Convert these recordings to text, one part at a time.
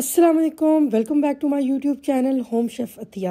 अस्सलाम वालेकुम welcome back to my YouTube channel home chef Atiya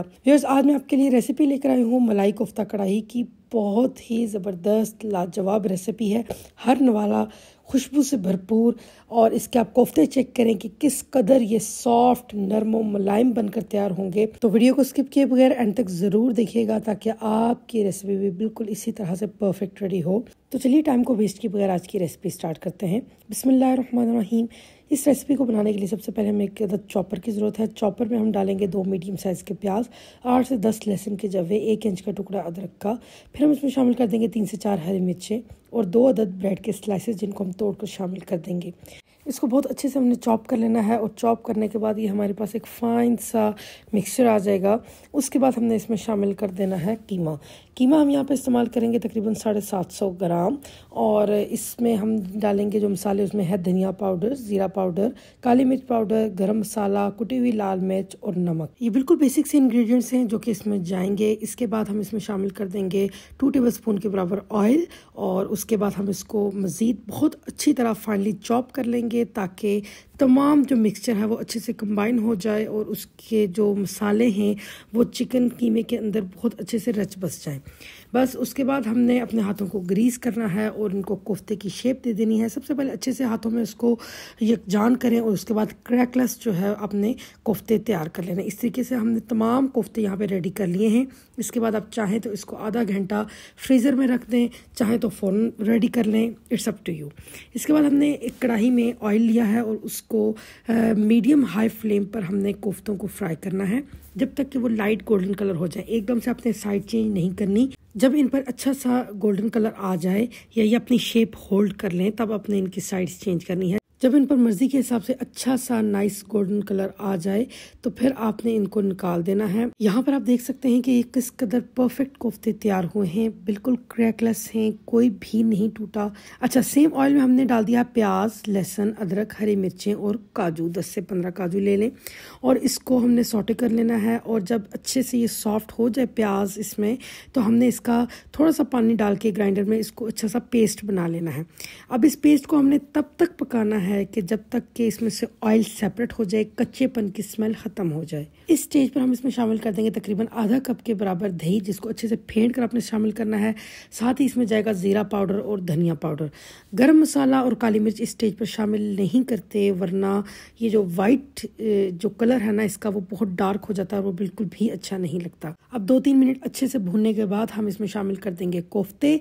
आज मैं आपके लिए रेसिपी लेकर आई हूँ मलाई कोफ्ता कढ़ाई की बहुत ही ज़बरदस्त लाजवाब रेसिपी है हर नवाला खुशबू से भरपूर और इसके आप कोफ्ते चेक करें कि किस कदर ये सॉफ्ट नरम मुलायम बनकर तैयार होंगे तो वीडियो को स्किप किए बगैर एंड तक ज़रूर देखिएगा ताकि आपकी रेसिपी भी बिल्कुल इसी तरह से परफेक्ट रेडी हो तो चलिए टाइम को वेस्ट किए बगैर आज की रेसिपी स्टार्ट करते हैं बिसमीम इस रेसिपी को बनाने के लिए सबसे पहले हमें एक अदद चॉपर की ज़रूरत है चॉपर में हम डालेंगे दो मीडियम साइज़ के प्याज आठ से दस लहसुन के जवे एक इंच का टुकड़ा अदरक का फिर हम इसमें शामिल कर देंगे तीन से चार हरी मिर्चें और दो अदद ब्रेड के स्लाइसेस जिनको हम तोड़ कर शामिल कर देंगे इसको बहुत अच्छे से हमने चॉप कर लेना है और चॉप करने के बाद ये हमारे पास एक फाइन सा मिक्सचर आ जाएगा उसके बाद हमने इसमें शामिल कर देना है कीमा कीमा हम यहाँ पे इस्तेमाल करेंगे तकरीबन साढ़े सात सौ ग्राम और इसमें हम डालेंगे जो मसाले उसमें है धनिया पाउडर ज़ीरा पाउडर काली मिर्च पाउडर गर्म मसाला कुटी हुई लाल मिर्च और नमक ये बिल्कुल बेसिक से इन्ग्रीडियंट्स हैं जो कि इसमें जाएंगे इसके बाद हम इसमें शामिल कर देंगे टू टेबल स्पून के बराबर ऑयल और उसके बाद हम इसको मज़ीद बहुत अच्छी तरह फाइनली चॉप कर लेंगे करेंगे ताकि तमाम जो मिक्सचर है वो अच्छे से कंबाइन हो जाए और उसके जो मसाले हैं वो चिकन कीमे के अंदर बहुत अच्छे से रच बस जाए बस उसके बाद हमने अपने हाथों को ग्रीस करना है और इनको कोफ्ते की शेप दे देनी है सबसे पहले अच्छे से हाथों में उसको यकजान करें और उसके बाद क्रैकलस जो है अपने कोफ्ते तैयार कर लेना इस तरीके से हमने तमाम कोफ्ते यहाँ पर रेडी कर लिए हैं इसके बाद आप चाहें तो इसको आधा घंटा फ्रीज़र में रख दें चाहें तो फ़ौर रेडी कर लें इट्स अप टू यू इसके बाद हमने एक कढ़ाई में ऑयल लिया है और उस इसको मीडियम हाई फ्लेम पर हमने कोफ्तों को फ्राई करना है जब तक कि वो लाइट गोल्डन कलर हो जाए एकदम से आपने साइड चेंज नहीं करनी जब इन पर अच्छा सा गोल्डन कलर आ जाए या ये अपनी शेप होल्ड कर लें तब आपने इनकी साइड्स चेंज करनी है जब इन पर मर्ज़ी के हिसाब से अच्छा सा नाइस गोल्डन कलर आ जाए तो फिर आपने इनको निकाल देना है यहाँ पर आप देख सकते हैं कि ये किस कदर परफेक्ट कोफ्ते तैयार हुए हैं बिल्कुल क्रैकलेस हैं कोई भी नहीं टूटा अच्छा सेम ऑयल में हमने डाल दिया प्याज लहसुन अदरक हरी मिर्चें और काजू दस से पंद्रह काजू ले लें और इसको हमने सोटे कर लेना है और जब अच्छे से ये सॉफ्ट हो जाए प्याज इसमें तो हमने इसका थोड़ा सा पानी डाल के ग्राइंडर में इसको अच्छा सा पेस्ट बना लेना है अब इस पेस्ट को हमने तब तक पकाना है है कि जब तक कि इसमें से ऑयल सेपरेट हो जाए कच्चेपन की स्मेल ख़त्म हो जाए इस स्टेज पर हम इसमें शामिल कर देंगे तकरीबन आधा कप के बराबर दही जिसको अच्छे से फेंट कर आपने शामिल करना है साथ ही इसमें जाएगा ज़ीरा पाउडर और धनिया पाउडर गर्म मसाला और काली मिर्च इस स्टेज पर शामिल नहीं करते वरना ये जो वाइट जो कलर है ना इसका वो बहुत डार्क हो जाता है वो बिल्कुल भी अच्छा नहीं लगता अब दो तीन मिनट अच्छे से भूनने के बाद हम इसमें शामिल कर देंगे कोफ्ते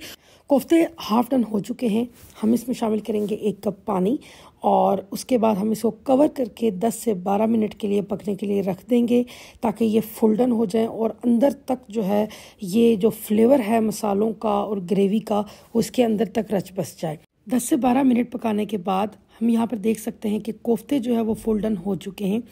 कोफ्ते हाफ डन हो चुके हैं हम इसमें शामिल करेंगे एक कप पानी और उसके बाद हम इसको कवर करके 10 से 12 मिनट के लिए पकने के लिए रख देंगे ताकि ये फुलडन हो जाए और अंदर तक जो है ये जो फ्लेवर है मसालों का और ग्रेवी का उसके अंदर तक रच बस जाए 10 से 12 मिनट पकाने के बाद हम यहाँ पर देख सकते हैं कि कोफ्ते जो है वो फोल्डन हो चुके हैं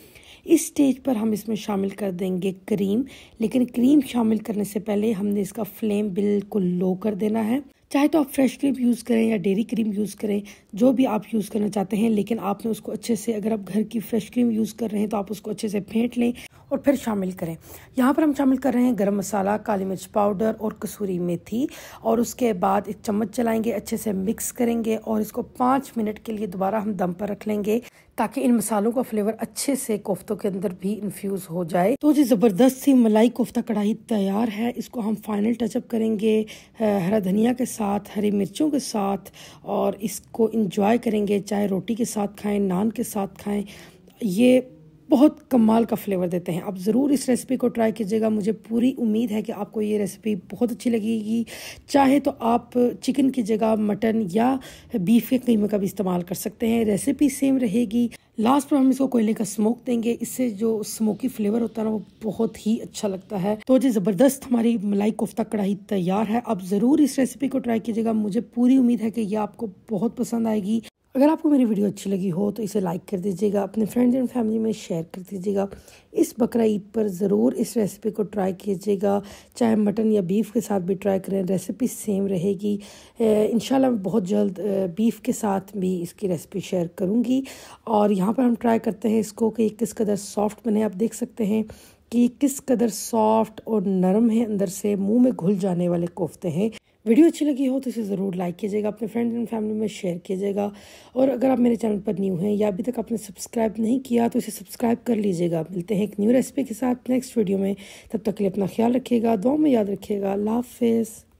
इस स्टेज पर हम इसमें शामिल कर देंगे क्रीम लेकिन क्रीम शामिल करने से पहले हमने इसका फ्लेम बिल्कुल लो कर देना है चाहे तो आप फ्रेश क्रीम यूज़ करें या डेरी क्रीम यूज़ करें जो भी आप यूज़ करना चाहते हैं लेकिन आपने उसको अच्छे से अगर आप घर की फ्रेश क्रीम यूज़ कर रहे हैं तो आप उसको अच्छे से फेंट लें और फिर शामिल करें यहाँ पर हम शामिल कर रहे हैं गरम मसाला काली मिर्च पाउडर और कसूरी मेथी और उसके बाद एक चम्मच चलाएंगे अच्छे से मिक्स करेंगे और इसको पाँच मिनट के लिए दोबारा हम दम पर रख लेंगे ताकि इन मसालों का फ्लेवर अच्छे से कोफ्तों के अंदर भी इन्फ्यूज़ हो जाए तो जी ज़बरदस्त सी मलाई कोफ्ता कढ़ाई तैयार है इसको हम फाइनल टचअप करेंगे हरा धनिया के साथ हरी मिर्चों के साथ और इसको इंजॉय करेंगे चाहे रोटी के साथ खाएं नान के साथ खाएं ये बहुत कमाल का फ्लेवर देते हैं आप ज़रूर इस रेसिपी को ट्राई कीजिएगा मुझे पूरी उम्मीद है कि आपको ये रेसिपी बहुत अच्छी लगेगी चाहे तो आप चिकन की जगह मटन या बीफ के कीमे का भी इस्तेमाल कर सकते हैं रेसिपी सेम रहेगी लास्ट पर हम इसको कोयले का स्मोक देंगे इससे जो स्मोकी फ्लेवर होता है ना वो बहुत ही अच्छा लगता है तो जी ज़बरदस्त हमारी मलाई कोफ्ता कढ़ाई तैयार है आप ज़रूर इस रेसिपी को ट्राई कीजिएगा मुझे पूरी उम्मीद है कि यह आपको बहुत पसंद आएगी अगर आपको मेरी वीडियो अच्छी लगी हो तो इसे लाइक कर दीजिएगा अपने फ्रेंड्स एंड फैमिली में शेयर कर दीजिएगा इस बकरा ईद पर ज़रूर इस रेसिपी को ट्राई कीजिएगा चाहे मटन या बीफ़ के साथ भी ट्राई करें रेसिपी सेम रहेगी इन बहुत जल्द बीफ़ के साथ भी इसकी रेसिपी शेयर करूँगी और यहाँ पर हम ट्राई करते हैं इसको कि किस कदर सॉफ्ट बने आप देख सकते हैं कि किस कदर सॉफ्ट और नरम है अंदर से मुंह में घुल जाने वाले कोफ्ते हैं वीडियो अच्छी लगी हो तो इसे ज़रूर लाइक कीजिएगा अपने फ्रेंड एंड फैमिली में शेयर कीजिएगा और अगर आप मेरे चैनल पर न्यू हैं या अभी तक आपने सब्सक्राइब नहीं किया तो इसे सब्सक्राइब कर लीजिएगा मिलते हैं एक न्यू रेसिपी के साथ नेक्स्ट वीडियो में तब तक के लिए अपना ख्याल रखिएगा दो में याद रखिएगा अल्लाह हाफिज़